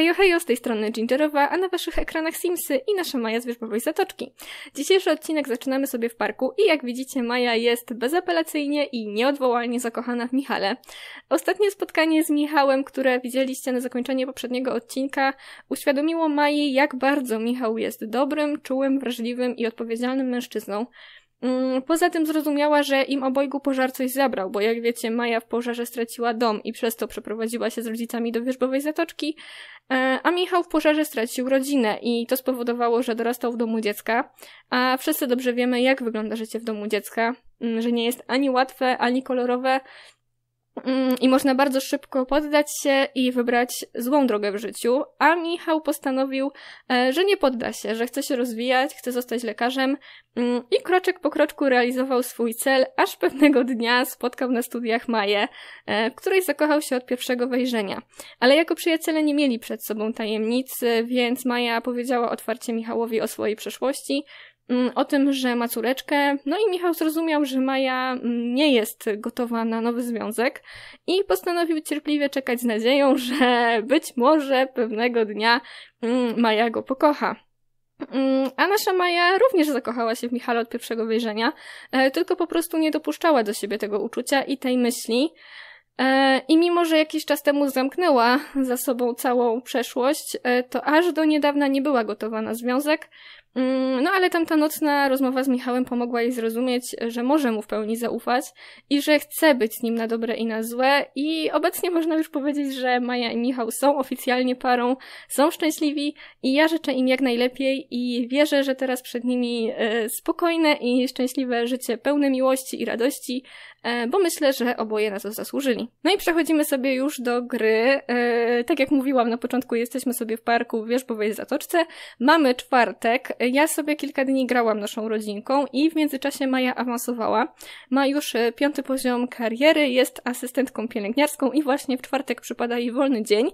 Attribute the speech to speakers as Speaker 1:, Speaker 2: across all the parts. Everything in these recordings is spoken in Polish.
Speaker 1: Hejo hejo, z tej strony Gingerowa, a na waszych ekranach Simsy i nasza Maja z Wierzbowej Zatoczki. Dzisiejszy odcinek zaczynamy sobie w parku i jak widzicie Maja jest bezapelacyjnie i nieodwołalnie zakochana w Michale. Ostatnie spotkanie z Michałem, które widzieliście na zakończenie poprzedniego odcinka, uświadomiło Maji jak bardzo Michał jest dobrym, czułym, wrażliwym i odpowiedzialnym mężczyzną. Mm, poza tym zrozumiała, że im obojgu pożar coś zabrał, bo jak wiecie, Maja w pożarze straciła dom i przez to przeprowadziła się z rodzicami do wierzbowej zatoczki, e, a Michał w pożarze stracił rodzinę i to spowodowało, że dorastał w domu dziecka, a wszyscy dobrze wiemy, jak wygląda życie w domu dziecka, mm, że nie jest ani łatwe, ani kolorowe, Mm, i można bardzo szybko poddać się i wybrać złą drogę w życiu, a Michał postanowił, e, że nie podda się, że chce się rozwijać, chce zostać lekarzem mm, i kroczek po kroczku realizował swój cel, aż pewnego dnia spotkał na studiach Maję, e, w której zakochał się od pierwszego wejrzenia. Ale jako przyjaciele nie mieli przed sobą tajemnicy, więc Maja powiedziała otwarcie Michałowi o swojej przeszłości – Mm, o tym, że ma córeczkę, no i Michał zrozumiał, że Maja mm, nie jest gotowa na nowy związek i postanowił cierpliwie czekać z nadzieją, że być może pewnego dnia mm, Maja go pokocha. A nasza Maja również zakochała się w Michale od pierwszego wejrzenia, e, tylko po prostu nie dopuszczała do siebie tego uczucia i tej myśli. E, I mimo, że jakiś czas temu zamknęła za sobą całą przeszłość, e, to aż do niedawna nie była gotowa na związek, Mm, no ale tamta nocna rozmowa z Michałem pomogła jej zrozumieć, że może mu w pełni zaufać i że chce być z nim na dobre i na złe i obecnie można już powiedzieć, że Maja i Michał są oficjalnie parą, są szczęśliwi i ja życzę im jak najlepiej i wierzę, że teraz przed nimi e, spokojne i szczęśliwe życie pełne miłości i radości, E, bo myślę, że oboje na to zasłużyli. No i przechodzimy sobie już do gry. E, tak jak mówiłam na początku, jesteśmy sobie w parku w Wierzbowej Zatoczce. Mamy czwartek. Ja sobie kilka dni grałam naszą rodzinką i w międzyczasie Maja awansowała. Ma już e, piąty poziom kariery, jest asystentką pielęgniarską i właśnie w czwartek przypada jej wolny dzień,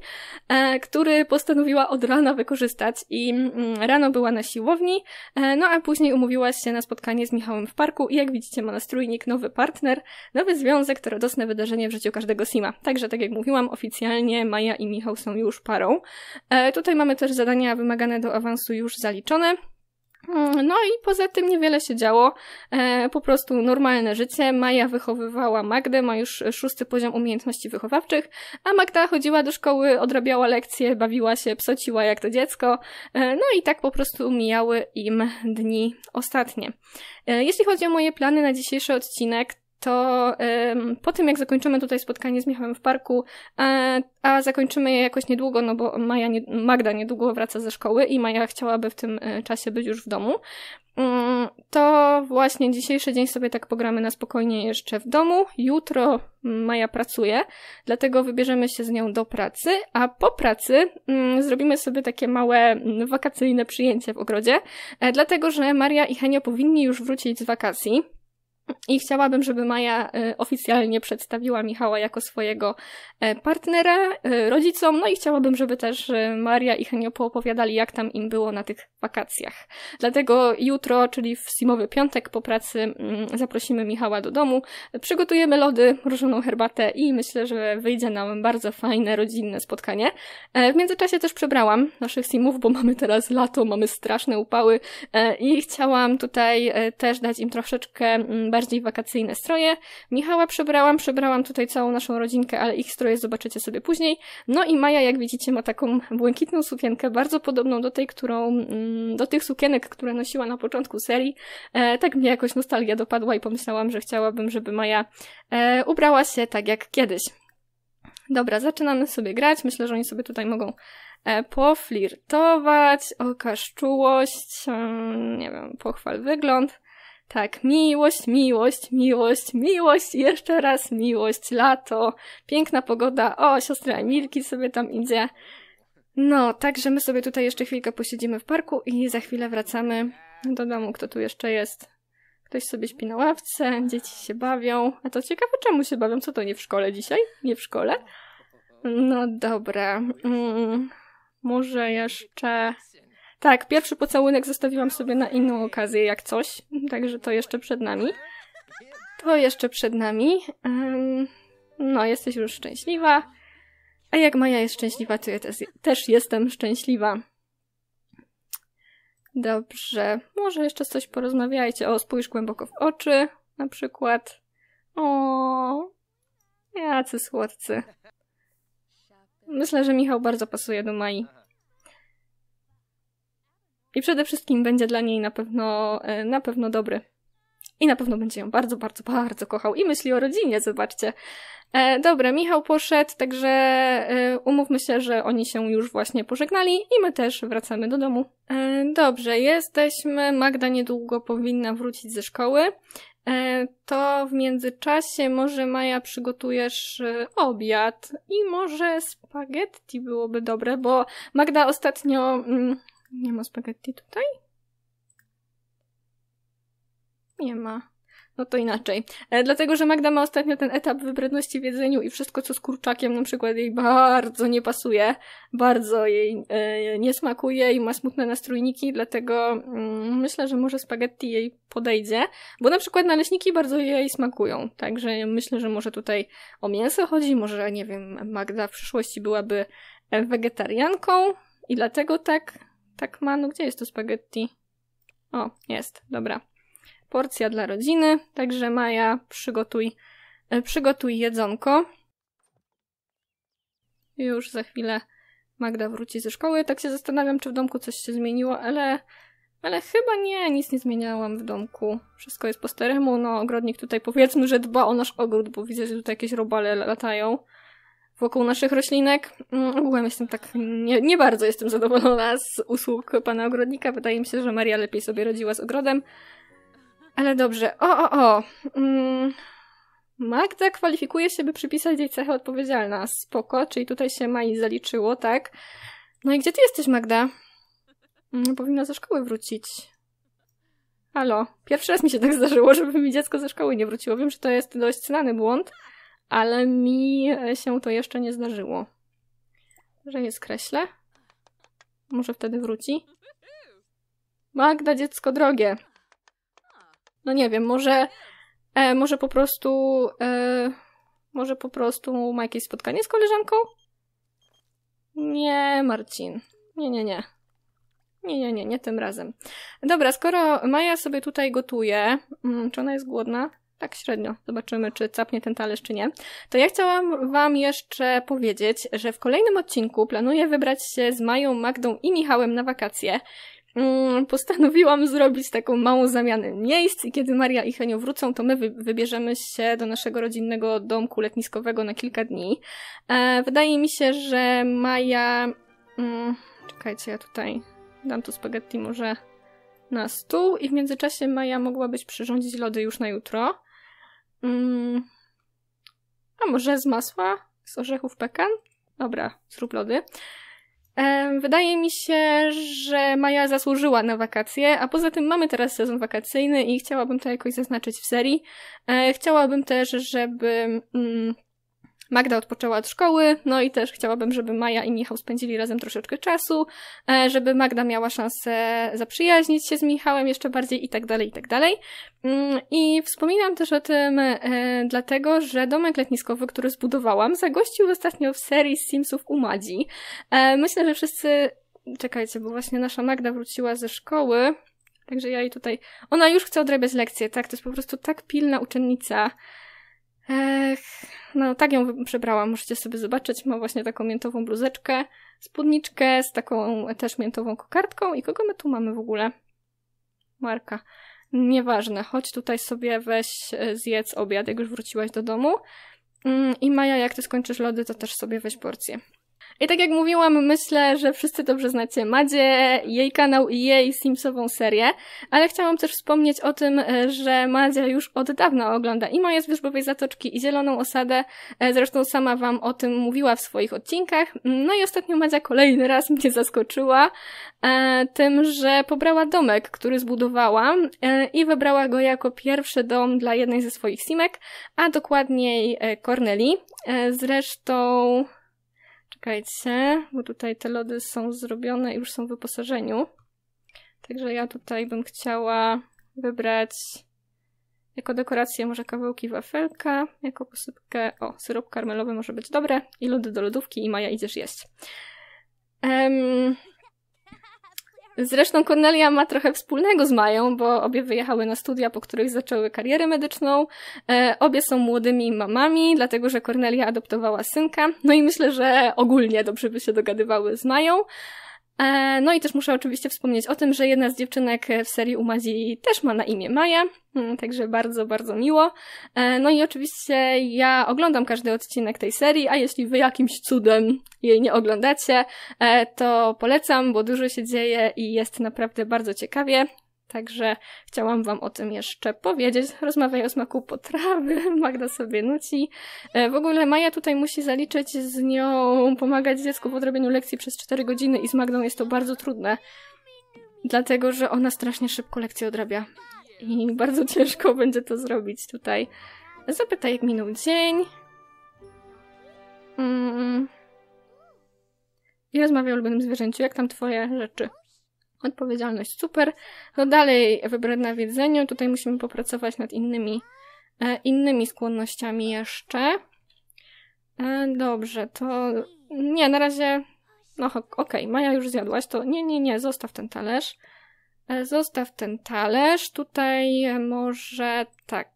Speaker 1: który postanowiła od rana wykorzystać i mm, rano była na siłowni, no a później umówiła się na spotkanie z Michałem w parku i jak widzicie ma nastrójnik, nowy partner, nowy związek to radosne wydarzenie w życiu każdego Sima. Także, tak jak mówiłam, oficjalnie Maja i Michał są już parą. E, tutaj mamy też zadania wymagane do awansu już zaliczone. Mm, no i poza tym niewiele się działo, e, po prostu normalne życie. Maja wychowywała Magdę, ma już szósty poziom umiejętności wychowawczych, a Magda chodziła do szkoły, odrabiała lekcje, bawiła się, psociła jak to dziecko. E, no i tak po prostu mijały im dni ostatnie. E, jeśli chodzi o moje plany na dzisiejszy odcinek, to um, po tym jak zakończymy tutaj spotkanie z Michałem w parku, a, e, a zakończymy je jakoś niedługo, no bo Maja nie, Magda niedługo wraca ze szkoły i Maja chciałaby w tym e, czasie być już w domu, um, to właśnie dzisiejszy dzień sobie tak pogramy na spokojnie jeszcze w domu. Jutro Maja pracuje, dlatego wybierzemy się z nią do pracy, a po pracy um, zrobimy sobie takie małe wakacyjne przyjęcie w ogrodzie, e, dlatego że Maria i Henio powinni już wrócić z wakacji. I chciałabym, żeby Maja e, oficjalnie przedstawiła Michała jako swojego e, partnera e, rodzicom, no i chciałabym, żeby też Maria i Henio poopowiadali, jak tam im było na tych wakacjach. Dlatego jutro, czyli w zimowy piątek po pracy, mm, zaprosimy Michała do domu, przygotujemy lody, różoną herbatę i myślę, że wyjdzie nam bardzo fajne, rodzinne spotkanie. W międzyczasie też przebrałam naszych simów, bo mamy teraz lato, mamy straszne upały i chciałam tutaj też dać im troszeczkę mm, bardziej wakacyjne stroje. Michała przebrałam, przebrałam tutaj całą naszą rodzinkę, ale ich stroje zobaczycie sobie później. No i Maja, jak widzicie, ma taką błękitną sukienkę, bardzo podobną do tej, którą, mm, do tych sukienek, które nosiła na początku serii. E, tak mnie jakoś nostalgia dopadła i pomyślałam, że chciałabym, żeby Maja e, ubrała się tak jak kiedyś. Dobra, zaczynamy sobie grać. Myślę, że oni sobie tutaj mogą e, poflirtować, okaż czułość, hmm, nie wiem, pochwal wygląd. Tak, miłość, miłość, miłość, miłość, jeszcze raz miłość, lato, piękna pogoda, o, siostra Emilki sobie tam idzie. No, także my sobie tutaj jeszcze chwilkę posiedzimy w parku i za chwilę wracamy do domu. Kto tu jeszcze jest? Ktoś sobie śpi na ławce, dzieci się bawią. A to ciekawe, czemu się bawią? Co to nie w szkole dzisiaj? Nie w szkole? No dobra. Mm, może jeszcze tak, pierwszy pocałunek zostawiłam sobie na inną okazję, jak coś, także to jeszcze przed nami. To jeszcze przed nami. No, jesteś już szczęśliwa. A jak Maja jest szczęśliwa, to ja też, też jestem szczęśliwa. Dobrze, może jeszcze coś porozmawiajcie. O, spójrz głęboko w oczy, na przykład. O, jacy słodcy. Myślę, że Michał bardzo pasuje do Mai i przede wszystkim będzie dla niej na pewno, e, na pewno dobry. I na pewno będzie ją bardzo, bardzo, bardzo kochał i myśli o rodzinie, zobaczcie. E, dobra, Michał poszedł, także e, umówmy się, że oni się już właśnie pożegnali i my też wracamy do domu. E, dobrze, jesteśmy. Magda niedługo powinna wrócić ze szkoły. E, to w międzyczasie może Maja przygotujesz e, obiad i może spaghetti byłoby dobre, bo Magda ostatnio. Mm, nie ma spaghetti tutaj? Nie ma. No to inaczej. E, dlatego, że Magda ma ostatnio ten etap wybredności w jedzeniu i wszystko, co z kurczakiem na przykład jej bardzo nie pasuje, bardzo jej e, nie smakuje i ma smutne nastrójniki, dlatego mm, myślę, że może spaghetti jej podejdzie, bo na przykład naleśniki bardzo jej smakują, także myślę, że może tutaj o mięso chodzi, może, nie wiem, Magda w przyszłości byłaby wegetarianką i dlatego tak tak, Manu, gdzie jest to spaghetti? O, jest, dobra. Porcja dla rodziny, także Maja, przygotuj, e, przygotuj jedzonko. Już za chwilę Magda wróci ze szkoły. Tak się zastanawiam, czy w domku coś się zmieniło, ale, ale chyba nie, nic nie zmieniałam w domku. Wszystko jest po staremu, no ogrodnik tutaj powiedzmy, że dba o nasz ogród, bo widzę, że tutaj jakieś robale latają wokół naszych roślinek. Mm, ogółem jestem tak, nie, nie, bardzo jestem zadowolona z usług pana ogrodnika. Wydaje mi się, że Maria lepiej sobie rodziła z ogrodem. Ale dobrze. O, o, o. Mm, Magda kwalifikuje się, by przypisać jej cechę odpowiedzialna. Spoko, czyli tutaj się Mai zaliczyło, tak? No i gdzie ty jesteś, Magda? Mm, powinna ze szkoły wrócić. Halo, pierwszy raz mi się tak zdarzyło, żeby mi dziecko ze szkoły nie wróciło. Wiem, że to jest dość znany błąd, ale mi e, się to jeszcze nie zdarzyło. Że je skreślę? Może wtedy wróci? Magda, dziecko drogie. No nie wiem, może, e, może po prostu, e, może po prostu ma jakieś spotkanie z koleżanką? Nie, Marcin. Nie, nie, nie. Nie, nie, nie, nie tym razem. Dobra, skoro Maja sobie tutaj gotuje, mm, czy ona jest głodna? tak średnio. Zobaczymy, czy capnie ten talerz, czy nie. To ja chciałam Wam jeszcze powiedzieć, że w kolejnym odcinku planuję wybrać się z Mają, Magdą i Michałem na wakacje. Mm, postanowiłam zrobić taką małą zamianę miejsc i kiedy Maria i Henio wrócą, to my wybierzemy się do naszego rodzinnego domku letniskowego na kilka dni. E, wydaje mi się, że Maja... Mm, czekajcie, ja tutaj dam tu spaghetti może na stół i w międzyczasie Maja mogła być przyrządzić lody już na jutro. Mm, a może z masła? Z orzechów pekan? Dobra, zrób lody. wydaje mi się, że Maja zasłużyła na wakacje, a poza tym mamy teraz sezon wakacyjny i chciałabym to jakoś zaznaczyć w serii. E, chciałabym też, żeby... Mm, Magda odpoczęła od szkoły, no i też chciałabym, żeby Maja i Michał spędzili razem troszeczkę czasu, e, żeby Magda miała szansę zaprzyjaźnić się z Michałem jeszcze bardziej i tak dalej, i tak dalej. Mm, I wspominam też o tym e, dlatego, że domek letniskowy, który zbudowałam, zagościł ostatnio w serii Simsów u Madzi. E, myślę, że wszyscy... Czekajcie, bo właśnie nasza Magda wróciła ze szkoły, Także ja jej tutaj. Ona już chce odrabiać lekcje, tak? To jest po prostu tak pilna uczennica. Ech, no tak ją przebrałam, możecie sobie zobaczyć. Ma właśnie taką miętową bluzeczkę, spódniczkę z taką e, też miętową kokardką. I kogo my tu mamy w ogóle? Marka. Nieważne, chodź tutaj sobie, weź, e, zjedz obiad, jak już wróciłaś do domu. Mm, I Maja, jak ty skończysz lody, to też sobie weź porcję. I tak jak mówiłam, myślę, że wszyscy dobrze znacie Madzie, jej kanał i jej Simsową serię, ale chciałam też wspomnieć o tym, że Madzia już od dawna ogląda i moje z Wyżbowej Zatoczki i Zieloną Osadę, zresztą sama wam o tym mówiła w swoich odcinkach. No i ostatnio Madzia kolejny raz mnie zaskoczyła e, tym, że pobrała domek, który zbudowałam e, i wybrała go jako pierwszy dom dla jednej ze swoich simek, a dokładniej e, Corneli. Zresztą Czekajcie, bo tutaj te lody są zrobione i już są w wyposażeniu. Także ja tutaj bym chciała wybrać jako dekorację może kawałki wafelka, jako posypkę, o, syrop karmelowy może być dobre i lody do lodówki i Maja idziesz jeść. Um, Zresztą Cornelia ma trochę wspólnego z Mają, bo obie wyjechały na studia, po których zaczęły karierę medyczną. E, obie są młodymi mamami, dlatego że Cornelia adoptowała synka. No i myślę, że ogólnie dobrze by się dogadywały z Mają. E, no i też muszę oczywiście wspomnieć o tym, że jedna z dziewczynek w serii Umazi też ma na imię Maja, mm, także bardzo, bardzo miło. E, no i oczywiście ja oglądam każdy odcinek tej serii, a jeśli wy jakimś cudem jej nie oglądacie, e, to polecam, bo dużo się dzieje i jest naprawdę bardzo ciekawie. Także chciałam Wam o tym jeszcze powiedzieć. Rozmawiaj o smaku potrawy, Magda sobie nuci. E, w ogóle Maja tutaj musi zaliczyć z nią, pomagać dziecku w odrobieniu lekcji przez 4 godziny i z Magdą jest to bardzo trudne, dlatego że ona strasznie szybko lekcję odrabia i bardzo ciężko będzie to zrobić tutaj. Zapytaj, jak minął dzień. Mm. I rozmawiaj o ulubionym zwierzęciu. Jak tam twoje rzeczy? Odpowiedzialność super. No dalej wybrane wiedzeniu. Tutaj musimy popracować nad innymi, e, innymi skłonnościami jeszcze. E, dobrze, to nie, na razie no okej, okay, Maja już zjadłaś, to nie, nie, nie, zostaw ten talerz. E, zostaw ten talerz. Tutaj może tak.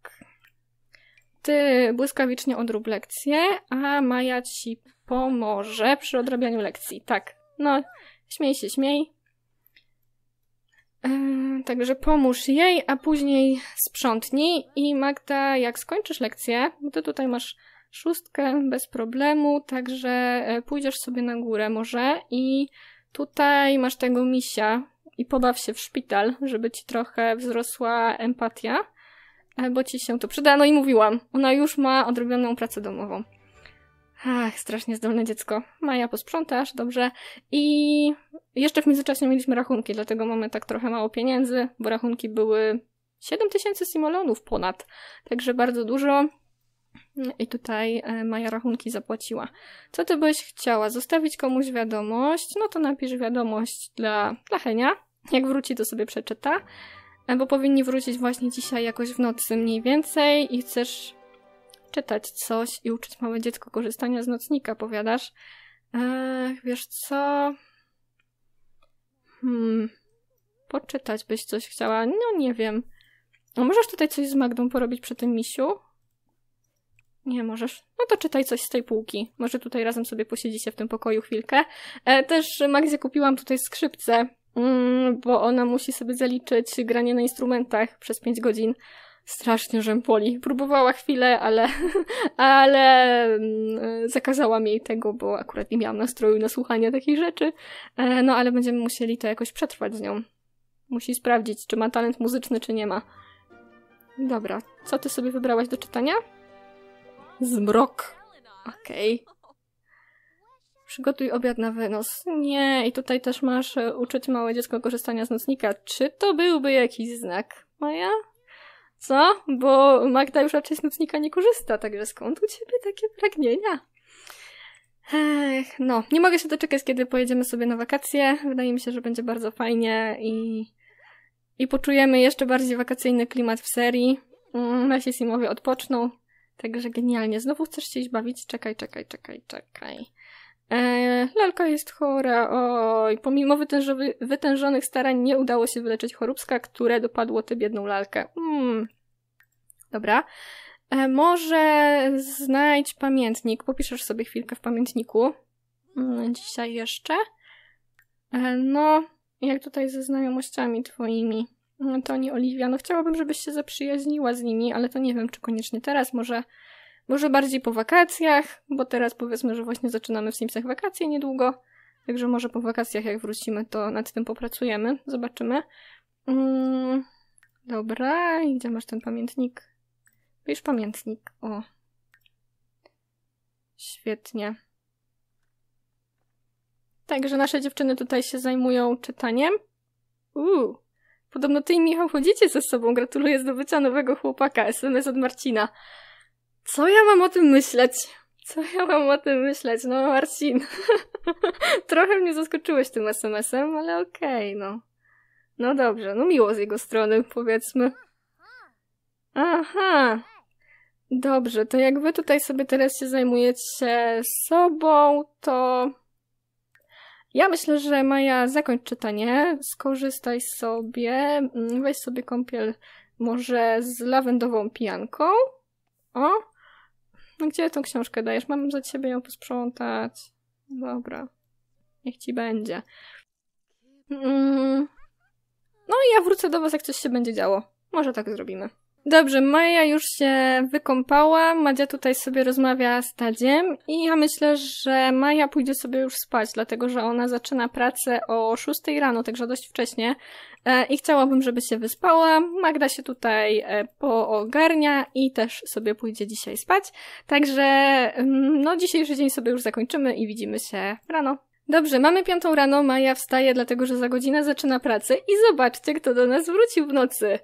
Speaker 1: Ty błyskawicznie odrób lekcję, a Maja ci pomoże przy odrabianiu lekcji. Tak. No, śmiej się, śmiej. Także pomóż jej, a później sprzątnij. I Magda, jak skończysz lekcję, bo ty tutaj masz szóstkę bez problemu, także e, pójdziesz sobie na górę może i tutaj masz tego misia i pobaw się w szpital, żeby ci trochę wzrosła empatia, e, bo ci się to przyda. No i mówiłam, ona już ma odrobioną pracę domową. Ach, strasznie zdolne dziecko. Maja, posprzątasz, dobrze. I jeszcze w międzyczasie mieliśmy rachunki, dlatego mamy tak trochę mało pieniędzy, bo rachunki były 7000 simolonów ponad, także bardzo dużo. No I tutaj e, Maja rachunki zapłaciła. Co ty byś chciała? Zostawić komuś wiadomość? No to napisz wiadomość dla, dla Henia. Jak wróci, to sobie przeczyta. E, bo powinni wrócić właśnie dzisiaj jakoś w nocy mniej więcej i chcesz czytać coś i uczyć małe dziecko korzystania z nocnika, powiadasz? Ech, wiesz co? Hmm, poczytać byś coś chciała? No nie wiem. A możesz tutaj coś z Magdą porobić przy tym misiu? Nie możesz. No to czytaj coś z tej półki. Może tutaj razem sobie posiedzicie w tym pokoju chwilkę. E, też Magdzie kupiłam tutaj skrzypce, mm, bo ona musi sobie zaliczyć granie na instrumentach przez 5 godzin. Strasznie rzępoli. Próbowała chwilę, ale, ale mm, zakazałam jej tego, bo akurat nie miałam nastroju na słuchanie takich rzeczy. E, no ale będziemy musieli to jakoś przetrwać z nią. Musi sprawdzić, czy ma talent muzyczny, czy nie ma. Dobra, co ty sobie wybrałaś do czytania? Zmrok. Okej. Okay. Przygotuj obiad na wynos. Nie, i tutaj też masz e, uczyć małe dziecko korzystania z nocnika. Czy to byłby jakiś znak, Maja? Co? Bo Magda już raczej z nocnika nie korzysta, także skąd u ciebie takie pragnienia? Ech, no, nie mogę się doczekać, kiedy pojedziemy sobie na wakacje. Wydaje mi się, że będzie bardzo fajnie i, i poczujemy jeszcze bardziej wakacyjny klimat w serii. Mm, Nasi simowie odpoczną, także genialnie. Znowu chcesz się iść bawić? Czekaj, czekaj, czekaj, czekaj. E, lalka jest chora, oj. Pomimo wytężowy, wytężonych starań nie udało się wyleczyć choróbska, które dopadło tę biedną lalkę. Mm. Dobra. E, może znajdź pamiętnik. Popiszesz sobie chwilkę w pamiętniku. Hmm, dzisiaj jeszcze. E, no, jak tutaj ze znajomościami twoimi. Hmm, Toni, Oliwia, no chciałabym, żebyś się zaprzyjaźniła z nimi, ale to nie wiem, czy koniecznie teraz, może może bardziej po wakacjach, bo teraz powiedzmy, że właśnie zaczynamy w Simsach wakacje niedługo. Także może po wakacjach, jak wrócimy, to nad tym popracujemy. Zobaczymy. Mm, dobra, I gdzie masz ten pamiętnik? Pisz pamiętnik. O. Świetnie. Także nasze dziewczyny tutaj się zajmują czytaniem. Uuu. Podobno ty i Michał chodzicie ze sobą. Gratuluję zdobycia nowego chłopaka. SMS od Marcina. Co ja mam o tym myśleć? Co ja mam o tym myśleć? No, Marcin. Trochę mnie zaskoczyłeś tym SMS-em, ale okej, okay, no. No dobrze, no miło z jego strony, powiedzmy. Aha. Dobrze, to jak wy tutaj sobie teraz się zajmujecie sobą, to... Ja myślę, że Maja, zakończ czytanie, skorzystaj sobie, mm, weź sobie kąpiel może z lawendową pijanką. O, no gdzie tą książkę dajesz? Mam za ciebie ją posprzątać. Dobra. Niech ci będzie. Mm. No i ja wrócę do was, jak coś się będzie działo. Może tak zrobimy. Dobrze, Maja już się wykąpała, Madzia tutaj sobie rozmawia z Tadziem i ja myślę, że Maja pójdzie sobie już spać, dlatego że ona zaczyna pracę o 6 rano, także dość wcześnie e, i chciałabym, żeby się wyspała. Magda się tutaj e, poogarnia i też sobie pójdzie dzisiaj spać. Także mm, no dzisiejszy dzień sobie już zakończymy i widzimy się rano. Dobrze, mamy piątą rano, Maja wstaje, dlatego że za godzinę zaczyna pracę i zobaczcie, kto do nas wrócił w nocy.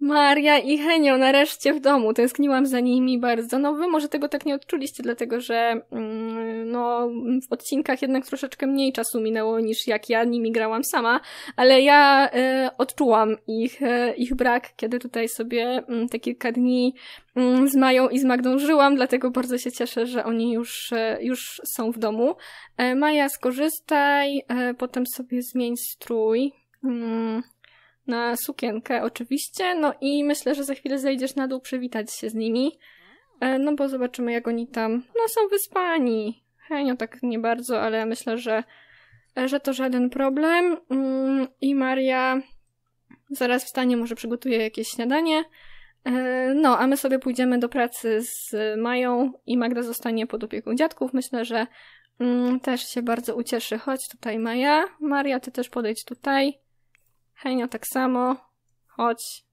Speaker 1: Maria i Henio nareszcie w domu, tęskniłam za nimi bardzo. No wy może tego tak nie odczuliście, dlatego że mm, no, w odcinkach jednak troszeczkę mniej czasu minęło niż jak ja nimi grałam sama, ale ja e, odczułam ich, e, ich brak, kiedy tutaj sobie m, mm, te kilka dni mm, z Mają i z Magdą żyłam, dlatego bardzo się cieszę, że oni już, e, już są w domu. Maja, skorzystaj, potem sobie zmień strój. Mm, na sukienkę oczywiście, no i myślę, że za chwilę zejdziesz na dół przywitać się z nimi, e, no bo zobaczymy jak oni tam, no są wyspani, Henio tak nie bardzo, ale myślę, że, że to żaden problem mm, i Maria zaraz wstanie, może przygotuje jakieś śniadanie, e, no, a my sobie pójdziemy do pracy z Mają i Magda zostanie pod opieką dziadków. Myślę, że mm, też się bardzo ucieszy. Chodź tutaj, Maja. Maria, ty też podejdź tutaj. Henio tak samo. Chodź.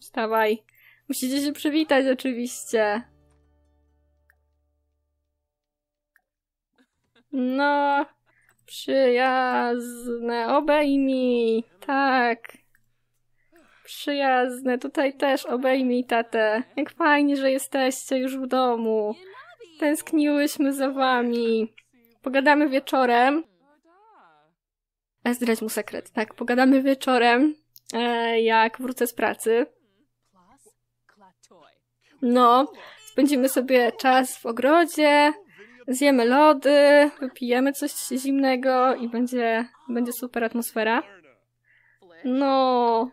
Speaker 1: Wstawaj. Musicie się przywitać oczywiście. No, przyjazne, obejmij, tak. Przyjazne, tutaj też obejmij tatę. Jak fajnie, że jesteście już w domu. Tęskniłyśmy za wami. Pogadamy wieczorem zdrać mu sekret. Tak, pogadamy wieczorem, e, jak wrócę z pracy. No, spędzimy sobie czas w ogrodzie, zjemy lody, wypijemy coś zimnego i będzie, będzie super atmosfera. No.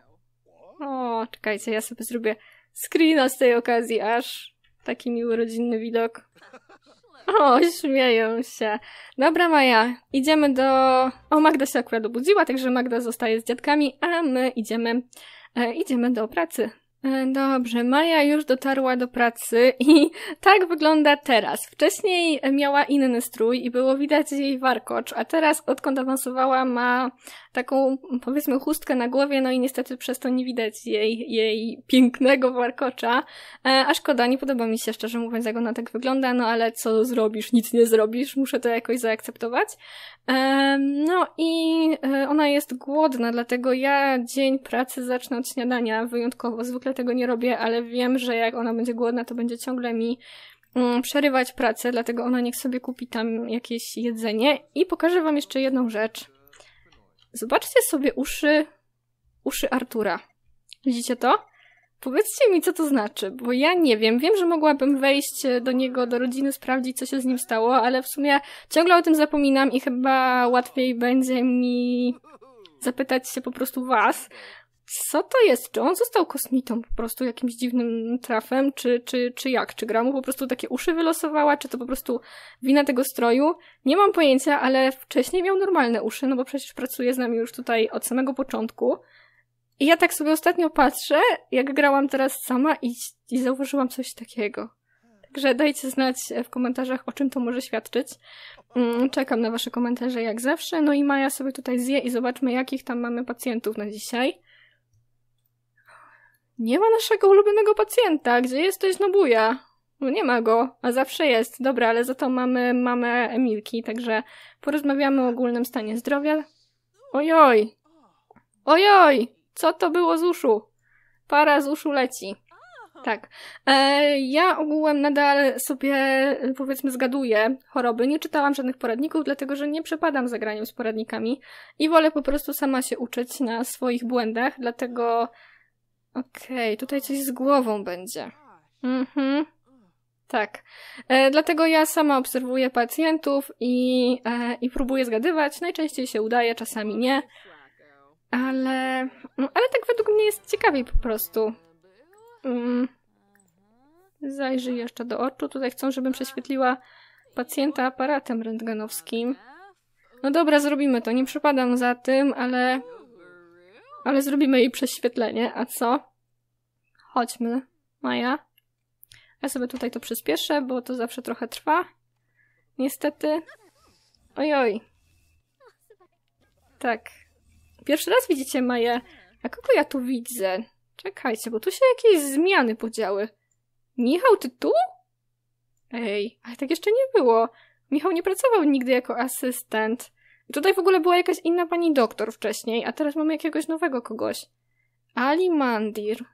Speaker 1: O, czekajcie, ja sobie zrobię screena z tej okazji, aż taki miły rodzinny widok. O, śmieją się. Dobra, Maja, idziemy do. O, Magda się akurat obudziła, także Magda zostaje z dziadkami, a my idziemy, e, idziemy do pracy. E, dobrze, Maja już dotarła do pracy i tak wygląda teraz. Wcześniej miała inny strój i było widać jej warkocz, a teraz odkąd awansowała ma taką, powiedzmy, chustkę na głowie, no i niestety przez to nie widać jej, jej pięknego warkocza. E, a szkoda, nie podoba mi się, szczerze mówiąc, jak ona tak wygląda, no ale co zrobisz, nic nie zrobisz, muszę to jakoś zaakceptować. E, no i e, ona jest głodna, dlatego ja dzień pracy zacznę od śniadania wyjątkowo. Zwykle tego nie robię, ale wiem, że jak ona będzie głodna, to będzie ciągle mi mm, przerywać pracę, dlatego ona niech sobie kupi tam jakieś jedzenie. I pokażę Wam jeszcze jedną rzecz. Zobaczcie sobie uszy, uszy Artura. Widzicie to? Powiedzcie mi, co to znaczy, bo ja nie wiem. Wiem, że mogłabym wejść do niego, do rodziny, sprawdzić, co się z nim stało, ale w sumie ciągle o tym zapominam i chyba łatwiej będzie mi zapytać się po prostu was, co to jest? Czy on został kosmitą po prostu jakimś dziwnym trafem, czy, czy, czy jak? Czy gra mu po prostu takie uszy wylosowała, czy to po prostu wina tego stroju? Nie mam pojęcia, ale wcześniej miał normalne uszy, no bo przecież pracuje z nami już tutaj od samego początku. I ja tak sobie ostatnio patrzę, jak grałam teraz sama i, i zauważyłam coś takiego. Także dajcie znać w komentarzach, o czym to może świadczyć. Mm, czekam na Wasze komentarze jak zawsze. No i Maja sobie tutaj zje i zobaczmy, jakich tam mamy pacjentów na dzisiaj. Nie ma naszego ulubionego pacjenta, gdzie jesteś, Nobuja? No nie ma go, a zawsze jest. Dobra, ale za to mamy mamę Emilki, także porozmawiamy o ogólnym stanie zdrowia. Ojoj! Ojoj! Co to było z uszu? Para z uszu leci. Tak. E, ja ogółem nadal sobie, powiedzmy, zgaduję choroby. Nie czytałam żadnych poradników, dlatego że nie przepadam za graniem z poradnikami i wolę po prostu sama się uczyć na swoich błędach, dlatego Okej, okay, tutaj coś z głową będzie. Mhm. Tak. E, dlatego ja sama obserwuję pacjentów i, e, i próbuję zgadywać. Najczęściej się udaje, czasami nie. Ale, no, ale tak według mnie jest ciekawiej po prostu. Mm. zajrzyj jeszcze do oczu. Tutaj chcą, żebym prześwietliła pacjenta aparatem rentgenowskim. No dobra, zrobimy to. Nie przypadam za tym, ale ale zrobimy jej prześwietlenie, a co? Chodźmy, Maja. Ja sobie tutaj to przyspieszę, bo to zawsze trochę trwa. Niestety. Ojoj. Tak. Pierwszy raz widzicie Maję. A kogo ja tu widzę? Czekajcie, bo tu się jakieś zmiany podziały. Michał, ty tu? Ej, ale tak jeszcze nie było. Michał nie pracował nigdy jako asystent tutaj w ogóle była jakaś inna pani doktor wcześniej, a teraz mamy jakiegoś nowego kogoś. Ali Mandir.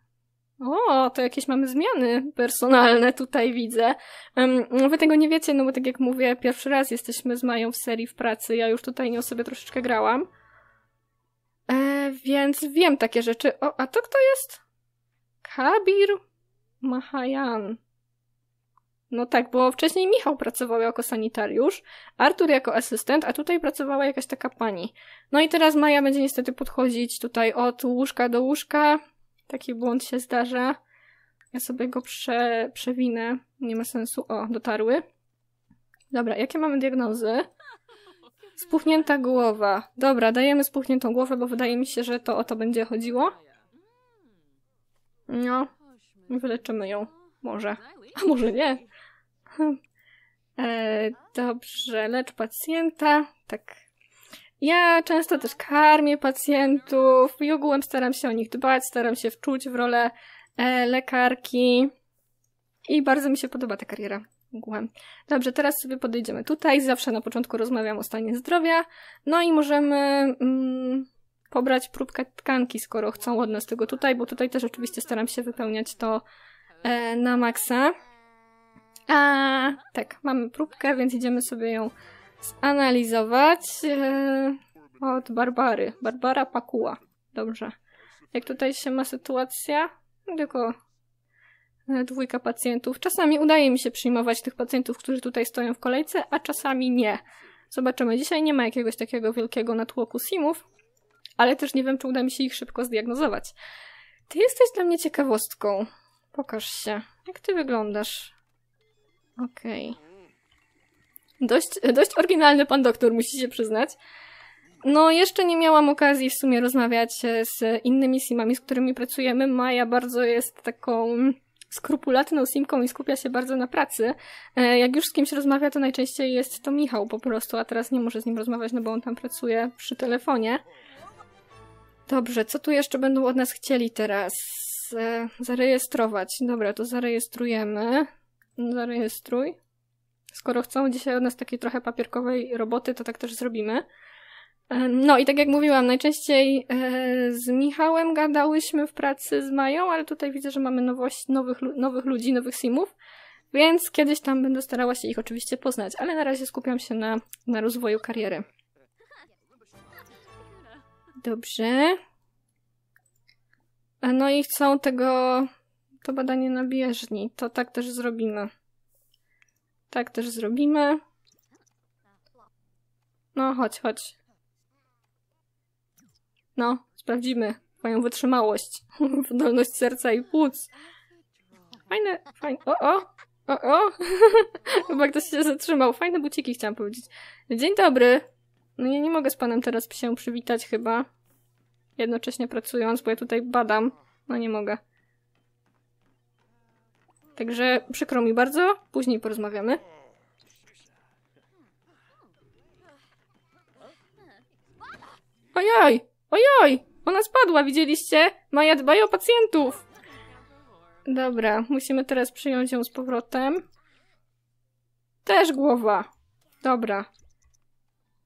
Speaker 1: O, to jakieś mamy zmiany personalne tutaj widzę. Um, wy tego nie wiecie, no bo tak jak mówię, pierwszy raz jesteśmy z Mają w serii w pracy. Ja już tutaj nie o sobie troszeczkę grałam. E, więc wiem takie rzeczy. O, a to kto jest? Kabir Mahajan. No tak, bo wcześniej Michał pracował jako sanitariusz, Artur jako asystent, a tutaj pracowała jakaś taka pani. No i teraz Maja będzie niestety podchodzić tutaj od łóżka do łóżka. Taki błąd się zdarza. Ja sobie go prze, przewinę. Nie ma sensu. O, dotarły. Dobra, jakie mamy diagnozy? Spuchnięta głowa. Dobra, dajemy spuchniętą głowę, bo wydaje mi się, że to o to będzie chodziło. No, wyleczymy ją. Może. A może nie. E, dobrze, lecz pacjenta. Tak. Ja często też karmię pacjentów i ogółem staram się o nich dbać, staram się wczuć w rolę e, lekarki i bardzo mi się podoba ta kariera. Ogółem. Dobrze, teraz sobie podejdziemy tutaj. Zawsze na początku rozmawiam o stanie zdrowia. No i możemy mm, pobrać próbkę tkanki, skoro chcą od nas tego tutaj, bo tutaj też oczywiście staram się wypełniać to e, na maksa. A, tak, mamy próbkę, więc idziemy sobie ją zanalizować. E, od Barbary. Barbara Pakuła. Dobrze. Jak tutaj się ma sytuacja? Tylko e, dwójka pacjentów. Czasami udaje mi się przyjmować tych pacjentów, którzy tutaj stoją w kolejce, a czasami nie. Zobaczymy. Dzisiaj nie ma jakiegoś takiego wielkiego natłoku simów, ale też nie wiem, czy uda mi się ich szybko zdiagnozować. Ty jesteś dla mnie ciekawostką. Pokaż się. Jak ty wyglądasz? Okej. Okay. Dość, dość oryginalny pan doktor, się przyznać. No, jeszcze nie miałam okazji w sumie rozmawiać e, z innymi simami, z którymi pracujemy. Maja bardzo jest taką skrupulatną simką i skupia się bardzo na pracy. E, jak już z kimś rozmawia, to najczęściej jest to Michał po prostu, a teraz nie może z nim rozmawiać, no bo on tam pracuje przy telefonie. Dobrze, co tu jeszcze będą od nas chcieli teraz? E, zarejestrować. Dobra, to zarejestrujemy zarejestruj. Skoro chcą dzisiaj od nas takiej trochę papierkowej roboty, to tak też zrobimy. No i tak jak mówiłam, najczęściej e, z Michałem gadałyśmy w pracy z Mają, ale tutaj widzę, że mamy nowość, nowych, nowych ludzi, nowych simów, więc kiedyś tam będę starała się ich oczywiście poznać, ale na razie skupiam się na, na rozwoju kariery. Dobrze. E, no i chcą tego to badanie na bieżni. To tak też zrobimy. Tak też zrobimy. No, chodź, chodź. No, sprawdzimy twoją wytrzymałość, wydolność serca i płuc. Fajne, fajne, o, o, o, o, chyba ktoś się zatrzymał. Fajne buciki chciałam powiedzieć. Dzień dobry. No ja nie mogę z panem teraz się przywitać chyba, jednocześnie pracując, bo ja tutaj badam. No nie mogę. Także przykro mi bardzo, później porozmawiamy. Ojoj! Ojoj! Ona spadła, widzieliście? Maja dbaj o pacjentów! Dobra, musimy teraz przyjąć ją z powrotem. Też głowa. Dobra.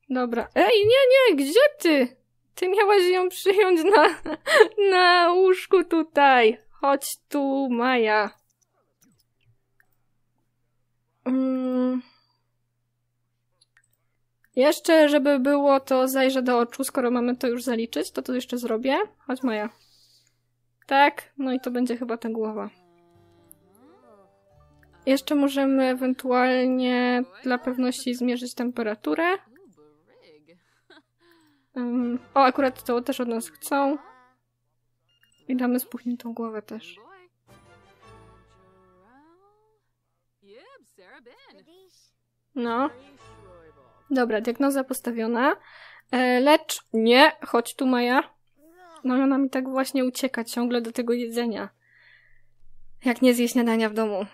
Speaker 1: Dobra. Ej, nie, nie, gdzie ty? Ty miałaś ją przyjąć na, na łóżku tutaj. Chodź tu, Maja. Mm. Jeszcze, żeby było to zajrzę do oczu, skoro mamy to już zaliczyć, to to jeszcze zrobię. Chodź moja. Tak, no i to będzie chyba ta głowa. Jeszcze możemy ewentualnie dla pewności zmierzyć temperaturę. Um, o, akurat to też od nas chcą. I damy spuchniętą głowę też. No. Dobra, diagnoza postawiona. E, lecz nie, chodź tu Maja. No ona mi tak właśnie ucieka ciągle do tego jedzenia. Jak nie zje śniadania w domu.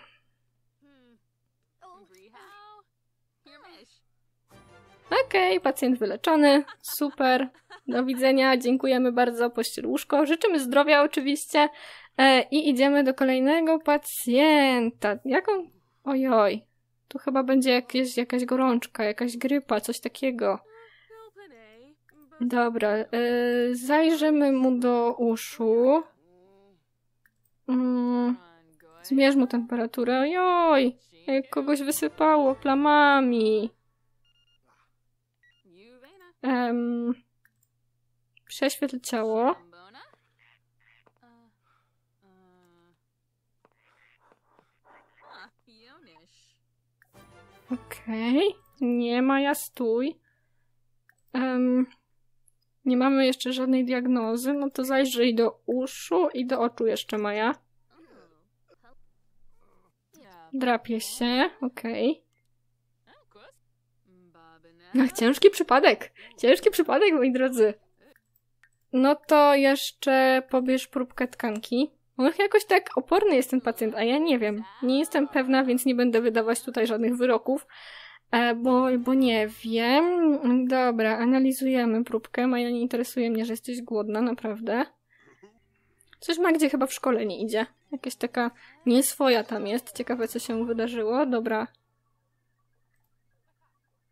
Speaker 1: Okej, okay, pacjent wyleczony, super, do widzenia, dziękujemy bardzo, pościel łóżko, życzymy zdrowia oczywiście e, i idziemy do kolejnego pacjenta. Jaką? Ojoj, tu chyba będzie jakieś, jakaś gorączka, jakaś grypa, coś takiego. Dobra, yy, zajrzymy mu do uszu. Yy, mm, zmierz mu temperaturę. Oj, jak kogoś wysypało plamami. Yy, prześwietl ciało. Okej. Okay. Nie, ja stój. Um, nie mamy jeszcze żadnej diagnozy, no to zajrzyj do uszu i do oczu jeszcze, Maja. Drapie się, okej. Okay. No, Ach, ciężki przypadek. Ciężki przypadek, moi drodzy. No to jeszcze pobierz próbkę tkanki. Och, jakoś tak oporny jest ten pacjent, a ja nie wiem. Nie jestem pewna, więc nie będę wydawać tutaj żadnych wyroków, e, bo, bo nie wiem. Dobra, analizujemy próbkę. Maja, nie interesuje mnie, że jesteś głodna, naprawdę. Coś ma gdzie chyba w szkole nie idzie. Jakaś taka nieswoja tam jest. Ciekawe, co się wydarzyło. Dobra.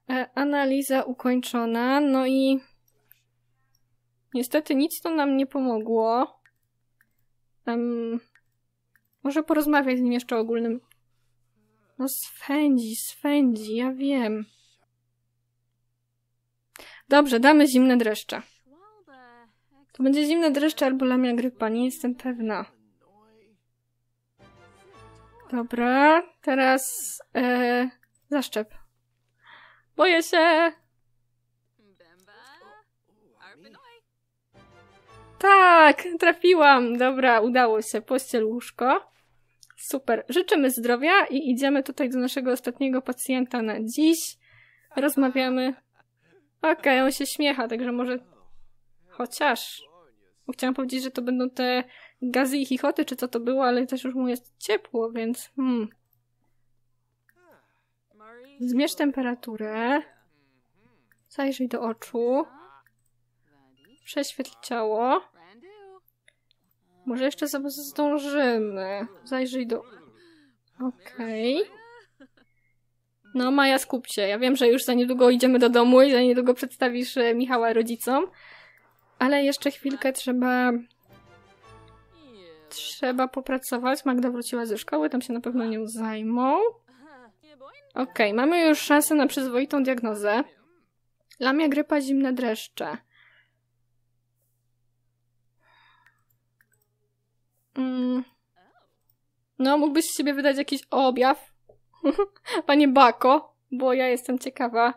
Speaker 1: E, analiza ukończona. No i... Niestety nic to nam nie pomogło. Um, może porozmawiać z nim jeszcze o ogólnym. No swędzi, swędzi, ja wiem. Dobrze, damy zimne dreszcze. To będzie zimne dreszcze albo lamia grypa, nie jestem pewna. Dobra, teraz e, zaszczep. Boję się! Tak, trafiłam. Dobra, udało się. Pościel, łóżko. Super. Życzymy zdrowia i idziemy tutaj do naszego ostatniego pacjenta na dziś. Rozmawiamy. Okej, okay, on się śmiecha, także może... Chociaż... Chciałam powiedzieć, że to będą te gazy i chichoty, czy co to było, ale też już mu jest ciepło, więc... Hmm. Zmierz temperaturę. Zajrzyj do oczu. Prześwietl ciało. Może jeszcze zdążymy. Zajrzyj do... Okej. Okay. No Maja, skup się. Ja wiem, że już za niedługo idziemy do domu i za niedługo przedstawisz e, Michała rodzicom. Ale jeszcze chwilkę trzeba... Trzeba popracować. Magda wróciła ze szkoły, tam się na pewno nią zajmą. Okej, okay, mamy już szansę na przyzwoitą diagnozę. Lamia, grypa, zimne dreszcze. Mm. No, mógłbyś z siebie wydać jakiś objaw, panie Bako, bo ja jestem ciekawa.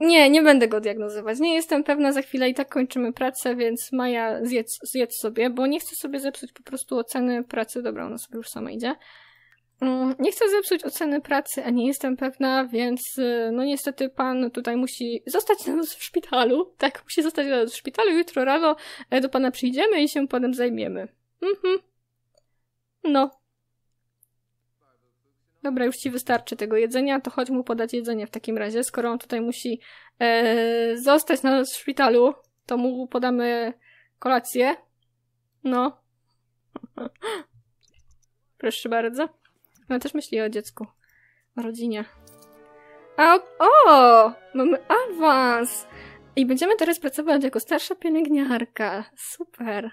Speaker 1: Nie, nie będę go diagnozować. Nie jestem pewna, za chwilę i tak kończymy pracę, więc Maja zjedz, zjedz sobie, bo nie chcę sobie zepsuć po prostu oceny pracy. Dobra, ona sobie już sama idzie. Mm, nie chcę zepsuć oceny pracy, a nie jestem pewna, więc y, no niestety pan tutaj musi zostać na nas w szpitalu. Tak, musi zostać na nas w szpitalu. Jutro rano e, do pana przyjdziemy i się panem zajmiemy. Mhm. No. Dobra, już ci wystarczy tego jedzenia, to chodź mu podać jedzenie w takim razie. Skoro on tutaj musi e, zostać na nas w szpitalu, to mu podamy kolację. No. Proszę bardzo. Ona też myśli o dziecku. O rodzinie. A, o! Mamy awans! I będziemy teraz pracować jako starsza pielęgniarka. Super.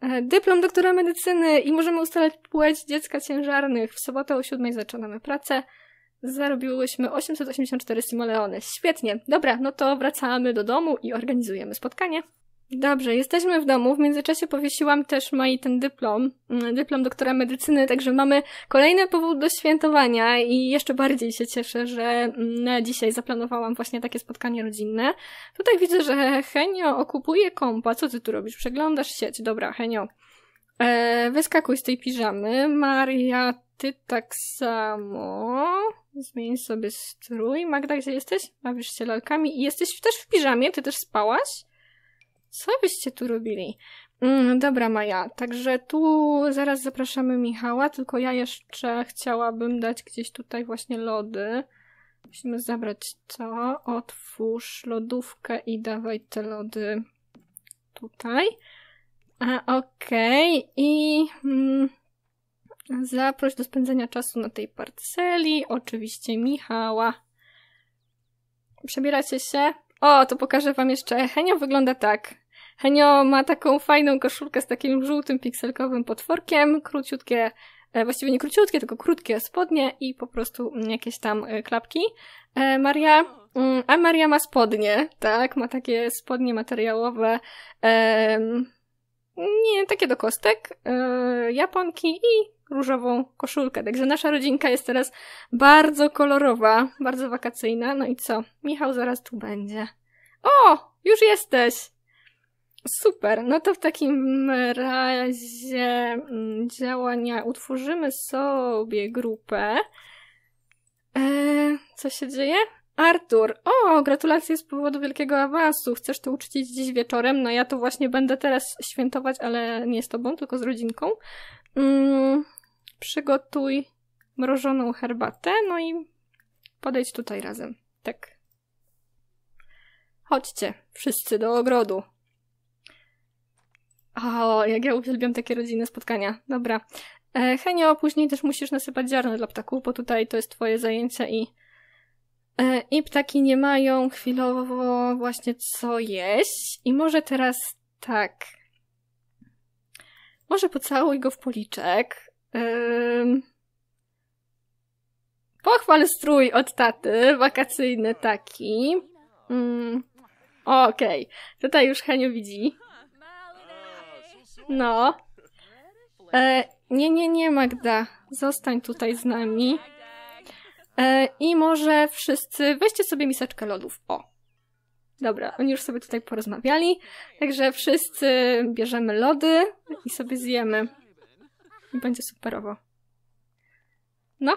Speaker 1: E, dyplom doktora medycyny i możemy ustalać płeć dziecka ciężarnych. W sobotę o 7 zaczynamy pracę. Zarobiłyśmy 884 simoleony. Świetnie. Dobra, no to wracamy do domu i organizujemy spotkanie. Dobrze, jesteśmy w domu. W międzyczasie powiesiłam też Mai ten dyplom, mm, dyplom doktora medycyny, także mamy kolejny powód do świętowania i jeszcze bardziej się cieszę, że mm, na dzisiaj zaplanowałam właśnie takie spotkanie rodzinne. Tutaj widzę, że Henio okupuje kompa. Co ty tu robisz? Przeglądasz sieć. Dobra, Henio. E, wyskakuj z tej piżamy. Maria, ty tak samo. Zmień sobie strój. Magda, gdzie jesteś? Bawisz się lalkami i jesteś też w piżamie. Ty też spałaś? Co byście tu robili? Mm, dobra, Maja, także tu zaraz zapraszamy Michała, tylko ja jeszcze chciałabym dać gdzieś tutaj właśnie lody. Musimy zabrać to, otwórz lodówkę i dawaj te lody tutaj. A, okej, okay. i mm, zaproś do spędzenia czasu na tej parceli, oczywiście Michała. Przebieracie się? O, to pokażę wam jeszcze. Henio wygląda tak. Henio ma taką fajną koszulkę z takim żółtym pikselkowym potworkiem, króciutkie, e, właściwie nie króciutkie, tylko krótkie spodnie i po prostu mm, jakieś tam e, klapki. E, Maria, mm, a Maria ma spodnie, tak, ma takie spodnie materiałowe, nie, takie do kostek, japonki i różową koszulkę. Także nasza rodzinka jest teraz bardzo kolorowa, bardzo wakacyjna. No i co? Michał zaraz tu będzie. O! Już jesteś! Super, no to w takim razie mm, działania utworzymy sobie grupę. Eee, co się dzieje? Artur, o, gratulacje z powodu wielkiego awansu. Chcesz to uczcić dziś wieczorem? No ja to właśnie będę teraz świętować, ale nie z tobą, tylko z rodzinką. Mm, przygotuj mrożoną herbatę, no i podejdź tutaj razem. Tak. Chodźcie, wszyscy do ogrodu. O, jak ja uwielbiam takie rodzinne spotkania. Dobra. E, Henio, później też musisz nasypać ziarno dla ptaków, bo tutaj to jest twoje zajęcie i... E, I ptaki nie mają chwilowo właśnie co jeść. I może teraz tak. Może pocałuj go w policzek. Yy... Pochwal strój od taty, wakacyjny taki. Mm, okej, okay. tutaj już Heniu widzi. No. E, nie, nie, nie, Magda. Zostań tutaj z nami. E, I może wszyscy weźcie sobie miseczkę lodów. O. Dobra, oni już sobie tutaj porozmawiali. Także wszyscy bierzemy lody i sobie zjemy. Będzie superowo. No.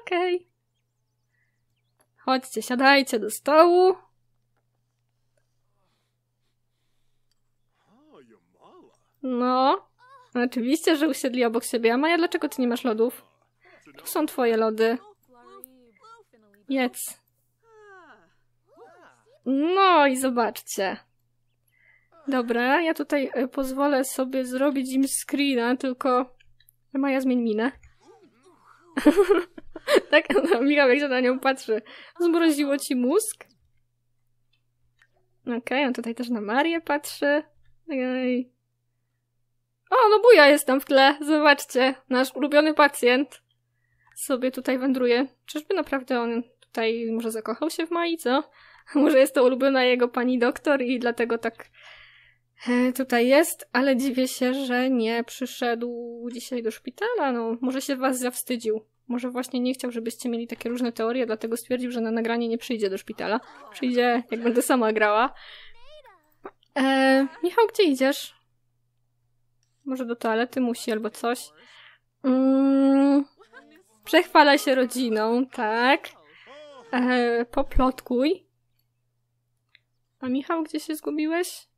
Speaker 1: Okej. Okay. Chodźcie, siadajcie do stołu. No. Oczywiście, że usiedli obok siebie. A Maja, dlaczego ty nie masz lodów? Tu są twoje lody. Jedz. No i zobaczcie. Dobra, ja tutaj e, pozwolę sobie zrobić im screena, tylko... Maja, zmień minę. tak, no, Michał jak się na nią patrzy. Zmroziło ci mózg? Okej, okay, on tutaj też na Marię patrzy. Ej. O, no buja jest tam w tle, zobaczcie. Nasz ulubiony pacjent sobie tutaj wędruje. Czyżby naprawdę on tutaj może zakochał się w Mai, co? Może jest to ulubiona jego pani doktor i dlatego tak E, tutaj jest, ale dziwię się, że nie przyszedł dzisiaj do szpitala. No, może się was zawstydził. Może właśnie nie chciał, żebyście mieli takie różne teorie, dlatego stwierdził, że na nagranie nie przyjdzie do szpitala. Przyjdzie, jak będę sama grała. E, Michał, gdzie idziesz? Może do toalety musi albo coś. Mm, przechwala się rodziną, tak. E, poplotkuj. A Michał, gdzie się zgubiłeś?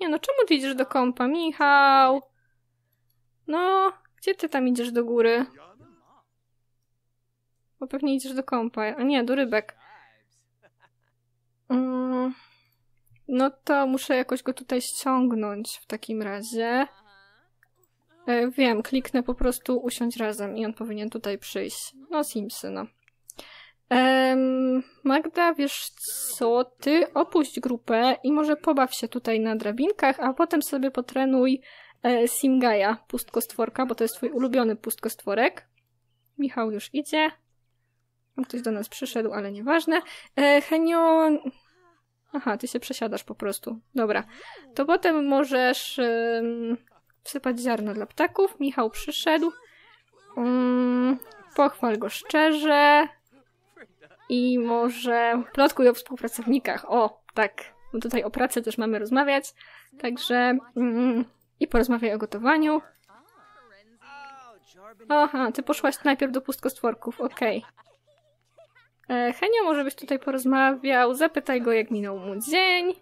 Speaker 1: Nie no, czemu ty idziesz do kąpa, Michał? No, gdzie ty tam idziesz do góry? Bo pewnie idziesz do kąpa, a nie, do rybek. Mm, no to muszę jakoś go tutaj ściągnąć w takim razie. E, wiem, kliknę po prostu usiąść razem i on powinien tutaj przyjść. No Simsy, no. Magda, wiesz co, ty opuść grupę i może pobaw się tutaj na drabinkach, a potem sobie potrenuj e, Simgaja, pustkostworka, bo to jest twój ulubiony pustkostworek. Michał już idzie. Ktoś do nas przyszedł, ale nieważne. E, Henio... Aha, ty się przesiadasz po prostu. Dobra. To potem możesz e, wsypać ziarno dla ptaków. Michał przyszedł. Mm, pochwal go szczerze i może plotkuj o współpracownikach. O, tak, bo no tutaj o pracy też mamy rozmawiać, także mm, i porozmawiaj o gotowaniu. Aha, ty poszłaś najpierw do pustkostworków, okej. Okay. E, Henio może byś tutaj porozmawiał, zapytaj go jak minął mu dzień.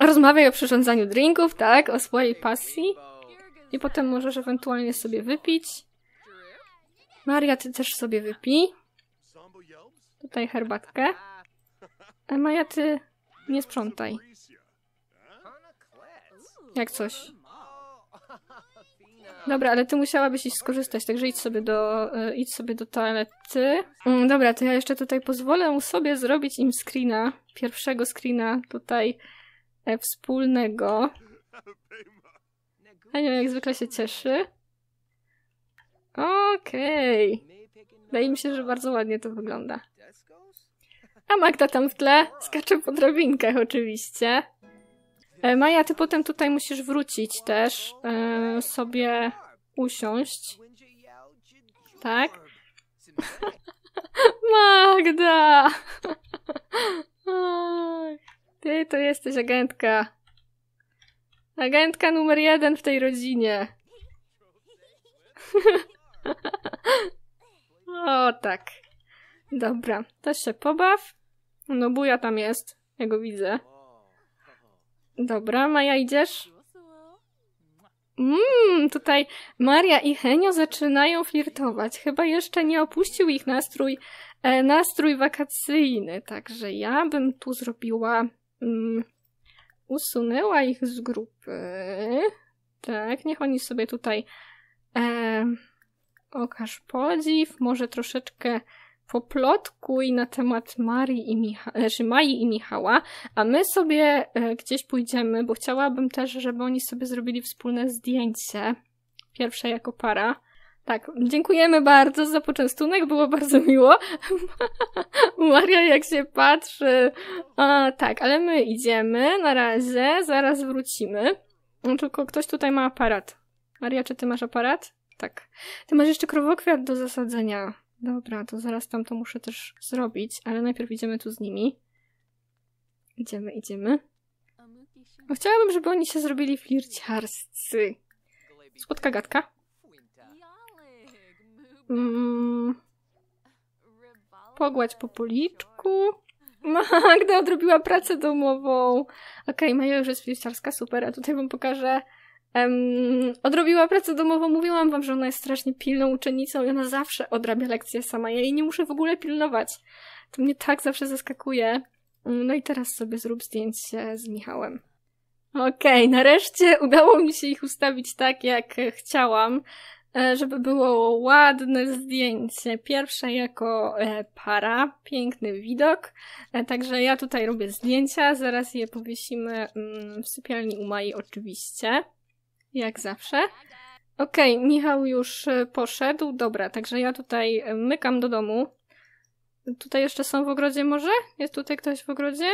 Speaker 1: Rozmawiaj o przyrządzaniu drinków, tak, o swojej pasji. I potem możesz ewentualnie sobie wypić. Maria, ty też sobie wypij. Tutaj herbatkę. A e, Maja, ty nie sprzątaj. Jak coś. Dobra, ale ty musiałabyś iść skorzystać, także idź sobie do, e, idź sobie do toalety. Mm, dobra, to ja jeszcze tutaj pozwolę sobie zrobić im screena, pierwszego screena tutaj e, wspólnego. Anio jak zwykle się cieszy. Okej. Okay. Wydaje mi się, że bardzo ładnie to wygląda. A Magda tam w tle skacze po drobinkach oczywiście. E, Maja, ty potem tutaj musisz wrócić też, e, sobie usiąść. Tak? Magda! ty to jesteś agentka. Agentka numer jeden w tej rodzinie. o tak. Dobra, to się pobaw. No buja tam jest, ja go widzę. Dobra, Maja idziesz? Mmm, tutaj Maria i Henio zaczynają flirtować. Chyba jeszcze nie opuścił ich nastrój, e, nastrój wakacyjny. Także ja bym tu zrobiła. Mm, usunęła ich z grupy. Tak, niech oni sobie tutaj e, okaż podziw, może troszeczkę poplotkuj na temat Marii i Michała, e, znaczy Mai i Michała, a my sobie e, gdzieś pójdziemy, bo chciałabym też, żeby oni sobie zrobili wspólne zdjęcie. Pierwsze jako para. Tak, dziękujemy bardzo za poczęstunek, było bardzo miło. Maria, jak się patrzy. A, tak, ale my idziemy na razie, zaraz wrócimy. No, tylko ktoś tutaj ma aparat. Maria, czy ty masz aparat? Tak. Ty masz jeszcze krowokwiat do zasadzenia. Dobra, to zaraz tam to muszę też zrobić, ale najpierw idziemy tu z nimi. Idziemy, idziemy. No, chciałabym, żeby oni się zrobili flirciarscy. Słodka gadka. Mm. Pogładź po policzku. Magda odrobiła pracę domową. Okej, okay, Maja już jest flirciarska, super. A tutaj wam pokażę Um, odrobiła pracę domową, mówiłam wam, że ona jest strasznie pilną uczennicą i ona zawsze odrabia lekcje sama. Ja jej nie muszę w ogóle pilnować. To mnie tak zawsze zaskakuje. Mm, no i teraz sobie zrób zdjęcie z Michałem. Okej, okay, nareszcie udało mi się ich ustawić tak, jak chciałam, e, żeby było ładne zdjęcie. Pierwsze jako e, para, piękny widok. E, także ja tutaj robię zdjęcia, zaraz je powiesimy mm, w sypialni u Mai oczywiście. Jak zawsze. Okej, okay, Michał już e, poszedł. Dobra, także ja tutaj e, mykam do domu. Tutaj jeszcze są w ogrodzie może? Jest tutaj ktoś w ogrodzie?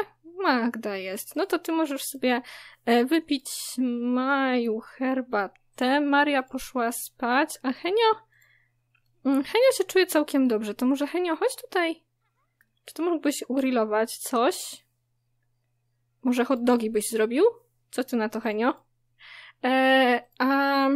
Speaker 1: Magda jest. No to ty możesz sobie e, wypić Maju herbatę. Maria poszła spać, a Henio... Mm, Henio się czuje całkiem dobrze. To może Henio, chodź tutaj. Czy to mógłbyś urillować coś? Może hot dogi byś zrobił? Co ty na to, Henio? E, a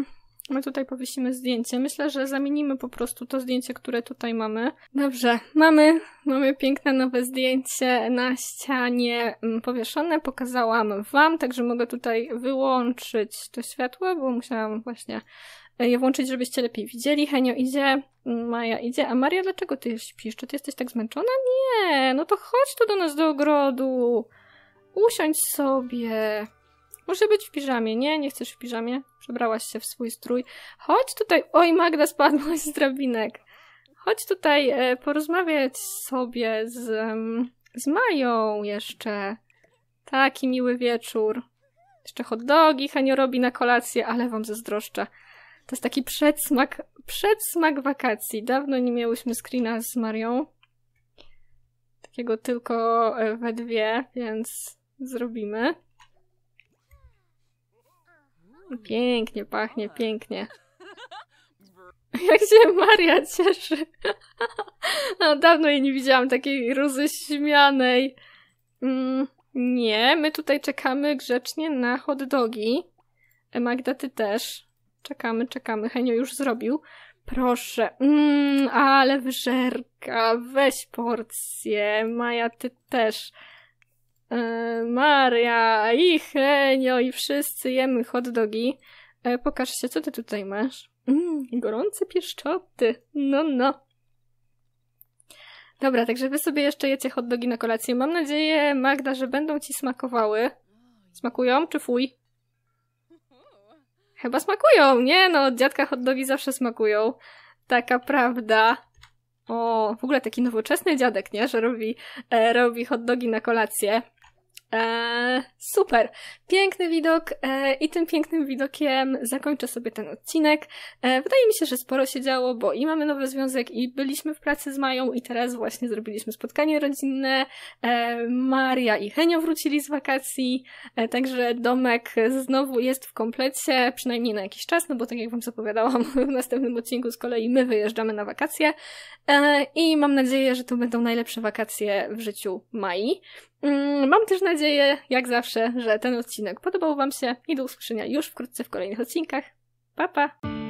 Speaker 1: my tutaj powiesimy zdjęcie. Myślę, że zamienimy po prostu to zdjęcie, które tutaj mamy. Dobrze, mamy, mamy piękne nowe zdjęcie na ścianie mm, powieszone. Pokazałam Wam, także mogę tutaj wyłączyć to światło, bo musiałam właśnie e, je włączyć, żebyście lepiej widzieli. Henio idzie, mm, Maja idzie, a Maria, dlaczego ty śpisz? Czy ty jesteś tak zmęczona? Nie, no to chodź tu do nas do ogrodu. Usiądź sobie. Muszę być w piżamie, nie? Nie chcesz w piżamie? Przebrałaś się w swój strój. Chodź tutaj. Oj, Magda spadła z drabinek. Chodź tutaj e, porozmawiać sobie z, z Mają jeszcze. Taki miły wieczór. Jeszcze hot dogi Henio robi na kolację, ale wam zazdroszczę. To jest taki przedsmak, przedsmak wakacji. Dawno nie miałyśmy screena z Marią. Takiego tylko e, we dwie, więc zrobimy. Pięknie pachnie, pięknie. Jak się Maria cieszy. No, dawno jej nie widziałam takiej roześmianej. Mm, nie, my tutaj czekamy grzecznie na hot dogi. E, Magda, ty też. Czekamy, czekamy. Henio już zrobił. Proszę. Mm, ale wyżerka. Weź porcję. Maja, ty też e, Maria i Henio i wszyscy jemy hot dogi. E, pokaż się, co ty tutaj masz. Mm, gorące pieszczoty. No, no. Dobra, także wy sobie jeszcze jecie hot dogi na kolację. Mam nadzieję, Magda, że będą ci smakowały. Smakują czy fuj? Chyba smakują, nie? No, od dziadka hot dogi zawsze smakują. Taka prawda. O, w ogóle taki nowoczesny dziadek, nie? Że robi, e, robi hot dogi na kolację. E, super, piękny widok e, i tym pięknym widokiem zakończę sobie ten odcinek. E, wydaje mi się, że sporo się działo, bo i mamy nowy związek, i byliśmy w pracy z Mają, i teraz właśnie zrobiliśmy spotkanie rodzinne. Maria i Henio wrócili z wakacji, także domek znowu jest w komplecie, przynajmniej na jakiś czas, no bo tak jak Wam zapowiadałam, w następnym odcinku z kolei my wyjeżdżamy na wakacje i mam nadzieję, że to będą najlepsze wakacje w życiu Mai. Mm, mam też nadzieję, jak zawsze, że ten odcinek podobał Wam się i do usłyszenia już wkrótce w kolejnych odcinkach. Pa, pa!